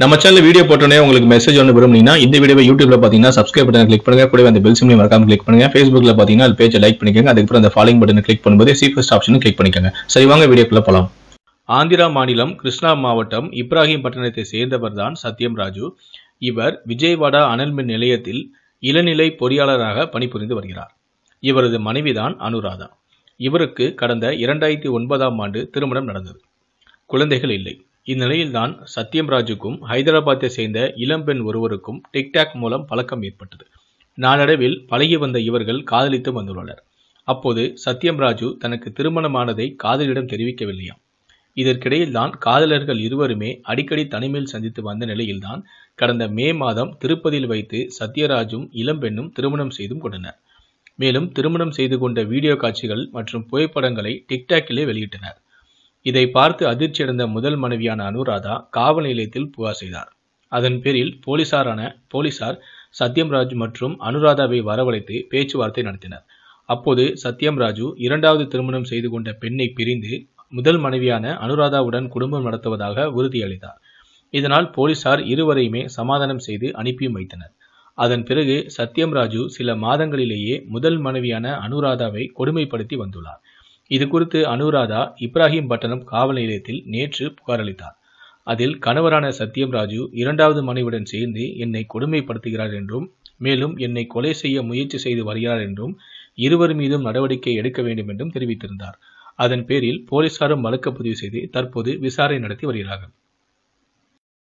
நம்ம channel video போட்டோன்னே உங்களுக்கு மெசேஜ் ஒன்று விரும்புனீங்கன்னா இந்த வீடியோ யூடியூப்ல பார்த்தீங்கன்னா சப்ஸ்கிரைப் பட்டன் கிளிக் பண்ணுங்க கூட அந்த பெல் சிம்லையும் மறக்காம கிளிக் பண்ணுங்க ஃபேஸ்புக்ல பார்த்தீங்கன்னா அது பேஜை லைக் பண்ணிக்கோங்க அதுக்கப்புறம் அந்த ஃபாலோ பட்டன் கிளிக் பண்ணும்போது சீஃபஸ்ட் ஆப்ஷனும் கிளிக் பண்ணிக்கோங்க சரி வாங்க வீடியோக்குள்ள போகலாம் ஆந்திரா மாநிலம் கிருஷ்ணா மாவட்டம் இப்ராஹிம் பட்டணத்தை சேர்ந்தவர் தான் சத்யம் ராஜு இவர் விஜயவாடா அனல் மின் நிலையத்தில் இளநிலை பொறியாளராக பணிபுரிந்து வருகிறார் இவரது மனைவிதான் அனுராதா இவருக்கு கடந்த இரண்டாயிரத்தி ஒன்பதாம் ஆண்டு திருமணம் நடந்தது குழந்தைகள் இல்லை இந்நிலையில்தான் சத்யம்ராஜுக்கும் ஹைதராபாத்தை சேர்ந்த இளம்பெண் ஒருவருக்கும் டிக்டாக் மூலம் பழக்கம் ஏற்பட்டது நாளடைவில் பழகி வந்த இவர்கள் காதலித்து வந்துள்ளனர் அப்போது சத்யம்ராஜு தனக்கு திருமணமானதை காதலிடம் தெரிவிக்கவில்லையாம் இதற்கிடையில்தான் காதலர்கள் இருவருமே அடிக்கடி தனிமையில் சந்தித்து வந்த நிலையில்தான் கடந்த மே மாதம் திருப்பதியில் வைத்து சத்யராஜும் இளம்பெண்ணும் திருமணம் செய்தும் கொண்டனர் மேலும் திருமணம் செய்து கொண்ட வீடியோ காட்சிகள் மற்றும் புகைப்படங்களை டிக்டாக்கிலே வெளியிட்டனர் இதை பார்த்து அதிர்ச்சியடைந்த முதல் மனைவியான அனுராதா காவல் நிலையத்தில் புகார் செய்தார் அதன் பேரில் போலீசாரான போலீசார் சத்யம்ராஜ் மற்றும் அனுராதாவை வரவழைத்து பேச்சுவார்த்தை நடத்தினர் அப்போது சத்யம்ராஜு இரண்டாவது திருமணம் செய்து கொண்ட பெண்ணை பிரிந்து முதல் மனைவியான அனுராதாவுடன் குடும்பம் நடத்துவதாக உறுதியளித்தார் இதனால் போலீசார் இருவரையுமே சமாதானம் செய்து அனுப்பியும் வைத்தனர் அதன் பிறகு சத்யம்ராஜு சில மாதங்களிலேயே முதல் மனைவியான அனுராதாவை கொடுமைப்படுத்தி வந்துள்ளார் இது குறித்து அனுராதா இப்ராஹிம் பட்டணம் காவல் நிலையத்தில் நேற்று புகார் அளித்தார் அதில் கணவரான சத்யம் ராஜு இரண்டாவது மனைவியுடன் சேர்ந்து என்னை கொடுமைப்படுத்துகிறார் என்றும் மேலும் என்னை கொலை செய்ய முயற்சி செய்து வருகிறார் என்றும் இருவர் மீதும் நடவடிக்கை எடுக்க வேண்டும் என்றும் தெரிவித்திருந்தார் அதன் பேரில் போலீசாரும் வழக்கு பதிவு செய்து தற்போது விசாரணை நடத்தி வருகிறார்கள்